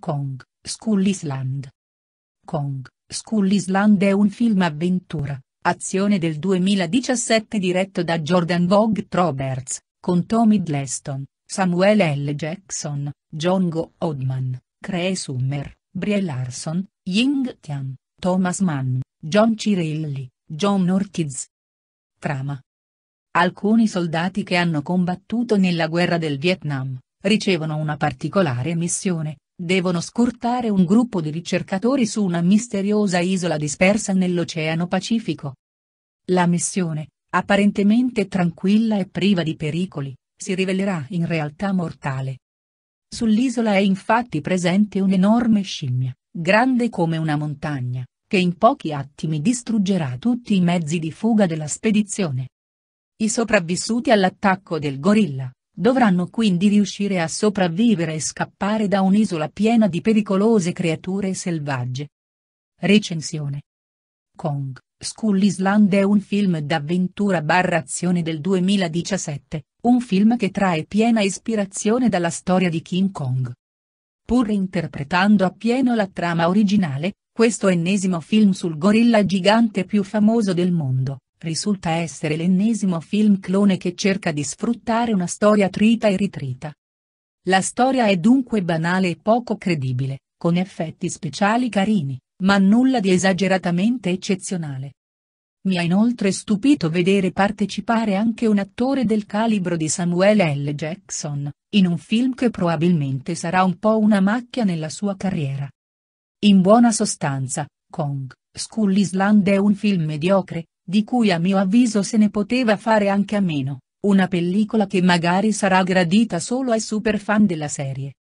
Kong, Skull Island. Kong, Skull Island è un film avventura, azione del 2017 diretto da Jordan Vogt Roberts, con Tom Hiddleston, Samuel L. Jackson, John Go Oldman, Cree Summer, Brie Larson, Ying Tian, Thomas Mann, John Cirilli, John Ortiz. Trama. Alcuni soldati che hanno combattuto nella guerra del Vietnam, ricevono una particolare missione, Devono scortare un gruppo di ricercatori su una misteriosa isola dispersa nell'Oceano Pacifico. La missione, apparentemente tranquilla e priva di pericoli, si rivelerà in realtà mortale. Sull'isola è infatti presente un'enorme scimmia, grande come una montagna, che in pochi attimi distruggerà tutti i mezzi di fuga della spedizione. I sopravvissuti all'attacco del gorilla, Dovranno quindi riuscire a sopravvivere e scappare da un'isola piena di pericolose creature selvagge. Recensione Kong, Skull Island è un film d'avventura barra azione del 2017, un film che trae piena ispirazione dalla storia di King Kong. Pur interpretando appieno la trama originale, questo ennesimo film sul gorilla gigante più famoso del mondo, risulta essere l'ennesimo film clone che cerca di sfruttare una storia trita e ritrita. La storia è dunque banale e poco credibile, con effetti speciali carini, ma nulla di esageratamente eccezionale. Mi ha inoltre stupito vedere partecipare anche un attore del calibro di Samuel L. Jackson, in un film che probabilmente sarà un po' una macchia nella sua carriera. In buona sostanza, Kong, Skull Island è un film mediocre, di cui a mio avviso se ne poteva fare anche a meno, una pellicola che magari sarà gradita solo ai super fan della serie,